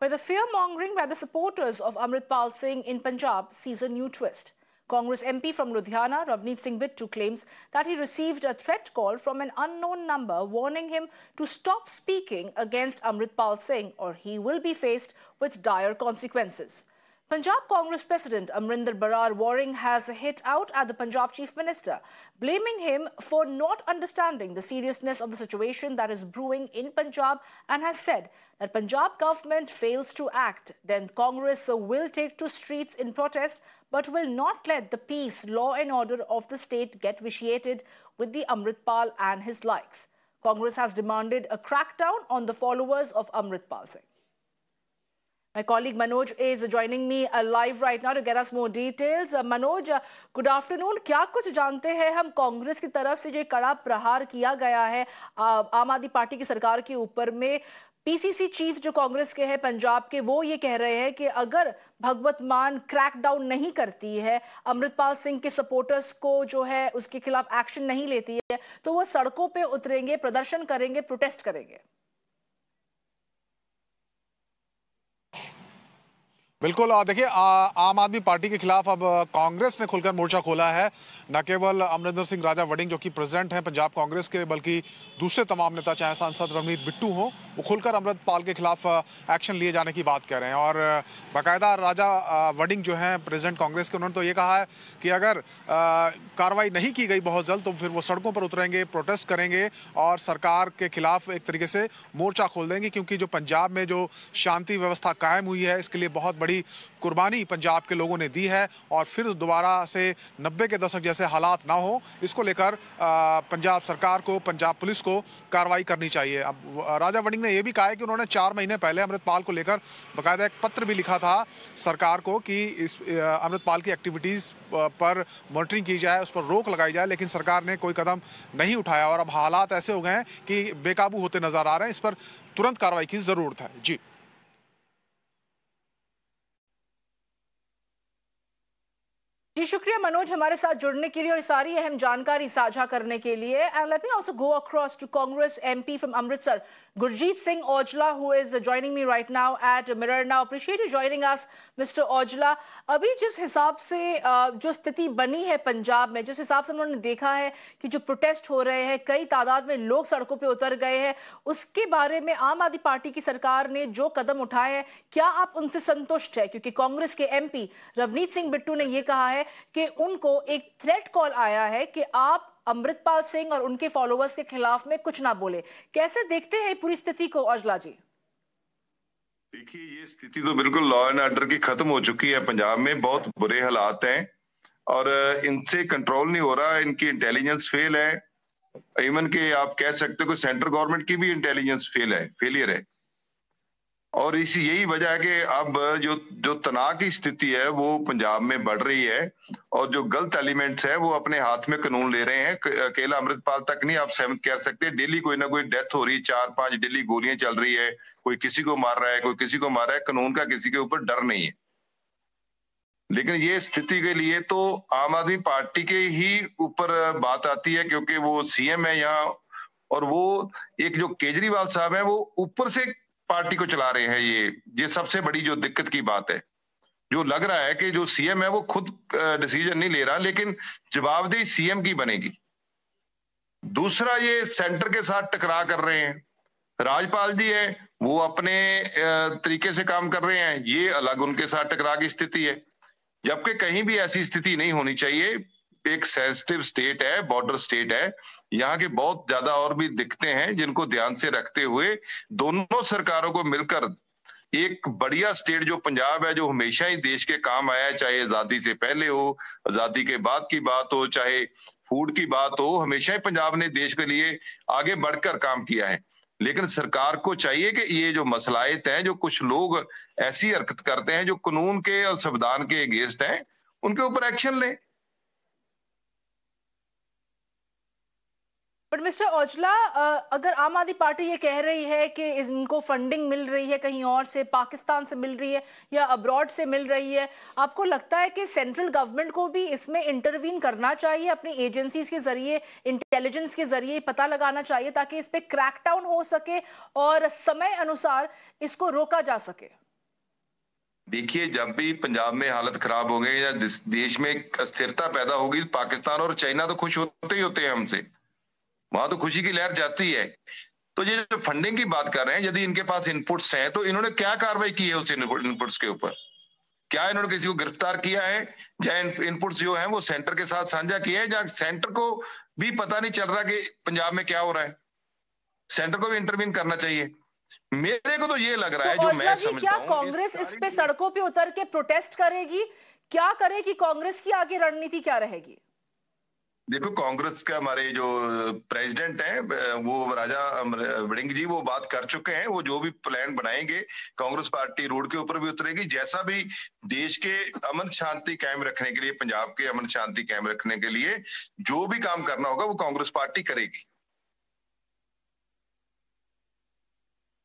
Where the fear mongering by the supporters of Amritpal Singh in Punjab sees a new twist. Congress MP from Ludhiana, Ravneet Singh Bittu, claims that he received a threat call from an unknown number warning him to stop speaking against Amritpal Singh or he will be faced with dire consequences. Punjab Congress President Amrinder Barar Waring has hit out at the Punjab Chief Minister, blaming him for not understanding the seriousness of the situation that is brewing in Punjab and has said that Punjab government fails to act, then Congress will take to streets in protest but will not let the peace, law and order of the state get vitiated with the Amritpal and his likes. Congress has demanded a crackdown on the followers of Amritpal Singh. My colleague Manoj is joining me uh, live right now to get us more details. Uh, Manoj, uh, good afternoon. क्या कुछ जानते हैं हम कांग्रेस की तरफ से जो कड़ा प्रहार किया गया है आम आदमी पार्टी की सरकार के ऊपर में पीसीसी चीफ जो कांग्रेस के हैं पंजाब के वो ये कह रहे हैं कि अगर भगवत मान क्रैकडाउन नहीं करती है अमृतपाल सिंह के सपोर्टर्स को जो है उसके खिलाफ एक्शन नहीं लेती है तो वो सड़कों पे उतरेंगे प्रदर्शन करेंगे प्रोटेस्ट करेंगे बिल्कुल देखिए आम आदमी पार्टी के खिलाफ अब कांग्रेस ने खुलकर मोर्चा खोला है न केवल अमरिंदर सिंह राजा वडिंग जो कि प्रेसिडेंट हैं पंजाब कांग्रेस के बल्कि दूसरे तमाम नेता चाहे सांसद रवनीत बिट्टू हों वो खुलकर अमृतपाल के खिलाफ एक्शन लिए जाने की बात कर रहे हैं और बाकायदा राजा वडिंग जो हैं प्रेजिडेंट कांग्रेस के उन्होंने तो ये कहा है कि अगर कार्रवाई नहीं की गई बहुत जल्द तो फिर वो सड़कों पर उतरेंगे प्रोटेस्ट करेंगे और सरकार के खिलाफ एक तरीके से मोर्चा खोल देंगे क्योंकि जो पंजाब में जो शांति व्यवस्था कायम हुई है इसके लिए बहुत बड़ी बड़ी कुर्बानी पंजाब के लोगों ने दी है और फिर दोबारा से नब्बे के दशक जैसे हालात ना हो इसको लेकर पंजाब सरकार को पंजाब पुलिस को कार्रवाई करनी चाहिए अब राजा वडिंग ने यह भी कहा है कि उन्होंने चार महीने पहले अमृतपाल को लेकर बाकायदा एक पत्र भी लिखा था सरकार को कि इस अमृतपाल की एक्टिविटीज़ पर मॉनिटरिंग की जाए उस पर रोक लगाई जाए लेकिन सरकार ने कोई कदम नहीं उठाया और अब हालात ऐसे हो गए हैं कि बेकाबू होते नजर आ रहे हैं इस पर तुरंत कार्रवाई की ज़रूरत है जी जी शुक्रिया मनोज हमारे साथ जुड़ने के लिए और सारी अहम जानकारी साझा करने के लिए and let me also go across to Congress MP from Amritsar Gurjeet Singh Aujla who is joining me right now at Mirror Now appreciate you joining us mister Aujla अभी जिस हिसाब से जो स्थिति बनी है पंजाब में जिस हिसाब से उन्होंने देखा है कि जो प्रोटेस्ट हो रहे हैं कई तादाद में लोग सड़कों पर उतर गए हैं उसके बारे में आम आदमी पार्टी की सरकार ने जो कदम उठाए हैं क्या आप उनसे संतुष्ट है क्योंकि कांग्रेस के एमपी रवनीत सिंह बिट्टू ने यह कहा है कि उनको एक थ्रेट कॉल आया है कि आप अमृतपाल सिंह और उनके फॉलोअर्स के खिलाफ में कुछ ना बोले कैसे देखते हैं पूरी स्थिति को अजला जी देखिए ये स्थिति तो बिल्कुल लॉ एंड ऑर्डर की खत्म हो चुकी है पंजाब में बहुत बुरे हालात हैं और इनसे कंट्रोल नहीं हो रहा इनकी इंटेलिजेंस फेल है इवन के आप कह सकते हो कि सेंट्रल गवर्नमेंट की भी इंटेलिजेंस फेल है फेलियर है और इसी यही वजह है कि अब जो जो तनाव की स्थिति है वो पंजाब में बढ़ रही है और जो गलत एलिमेंट्स है वो अपने हाथ में कानून ले रहे हैं अकेला अमृतपाल तक नहीं आप सहमत कह सकते डेली कोई ना कोई डेथ हो रही है चार पांच डेली गोलियां चल रही है कोई किसी को मार रहा है कोई किसी को मार रहा है कानून का किसी के ऊपर डर नहीं है लेकिन ये स्थिति के लिए तो आम आदमी पार्टी के ही ऊपर बात आती है क्योंकि वो सीएम है यहाँ और वो एक जो केजरीवाल साहब है वो ऊपर से पार्टी को चला रहे हैं ये ये सबसे बड़ी जो दिक्कत की बात है जो लग रहा है कि जो सीएम है वो खुद डिसीजन नहीं ले रहा लेकिन जवाबदेही सीएम की बनेगी दूसरा ये सेंटर के साथ टकरा कर रहे हैं राजपाल जी है वो अपने तरीके से काम कर रहे हैं ये अलग उनके साथ टकरा की स्थिति है जबकि कहीं भी ऐसी स्थिति नहीं होनी चाहिए एक सेंसिटिव स्टेट है बॉर्डर स्टेट है यहाँ के बहुत ज्यादा और भी दिखते हैं जिनको ध्यान से रखते हुए दोनों सरकारों को मिलकर एक बढ़िया स्टेट जो पंजाब है जो हमेशा ही देश के काम आया है चाहे आजादी से पहले हो आजादी के बाद की बात हो चाहे फूड की बात हो हमेशा ही पंजाब ने देश के लिए आगे बढ़कर काम किया है लेकिन सरकार को चाहिए कि ये जो मसलायत हैं जो कुछ लोग ऐसी हरकत करते हैं जो कानून के और संविधान के अगेंस्ट हैं उनके ऊपर एक्शन लें बट मिस्टर ओजला अगर आम आदमी पार्टी ये कह रही है कि इनको फंडिंग मिल रही है कहीं और से पाकिस्तान से मिल रही है या अब्रॉड से मिल रही है आपको लगता है कि सेंट्रल गवर्नमेंट को भी इसमें इंटरवीन करना चाहिए अपनी एजेंसीज के जरिए इंटेलिजेंस के जरिए पता लगाना चाहिए ताकि इस पर क्रैकडाउन हो सके और समय अनुसार इसको रोका जा सके देखिए जब भी पंजाब में हालत खराब हो गई या देश में अस्थिरता पैदा होगी पाकिस्तान और चाइना तो खुश होते ही होते हैं हमसे वहां तो खुशी की लहर जाती है तो ये जो फंडिंग की बात कर रहे हैं यदि इनके पास इनपुट्स हैं तो इन्होंने क्या कार्रवाई की है उस इनपुट्स के ऊपर क्या इन्होंने किसी को गिरफ्तार किया है या इनपुट्स जो है वो सेंटर के साथ साझा किया है या सेंटर को भी पता नहीं चल रहा कि पंजाब में क्या हो रहा है सेंटर को भी इंटरवीन करना चाहिए मेरे को तो ये लग रहा तो है जो मैं समझता क्या कांग्रेस इस, इस पे सड़कों पे उतर के प्रोटेस्ट करेगी क्या करेगी कांग्रेस की आगे रणनीति क्या रहेगी देखो कांग्रेस के हमारे जो प्रेसिडेंट हैं वो राजा विडिंग जी वो बात कर चुके हैं वो जो भी प्लान बनाएंगे कांग्रेस पार्टी रोड के ऊपर भी उतरेगी जैसा भी देश के अमन शांति कायम रखने के लिए पंजाब के अमन शांति कायम रखने के लिए जो भी काम करना होगा वो कांग्रेस पार्टी करेगी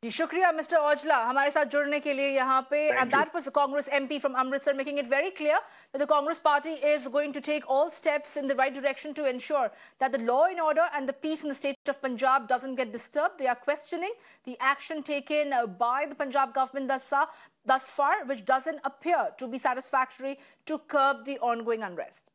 Shukriya, Mr. Ojla, हमारे साथ जुड़ने के and that was the Congress MP from Amritsar making it very clear that the Congress Party is going to take all steps in the right direction to ensure that the law and order and the peace in the state of Punjab doesn't get disturbed. They are questioning the action taken uh, by the Punjab government thus far, which doesn't appear to be satisfactory to curb the ongoing unrest.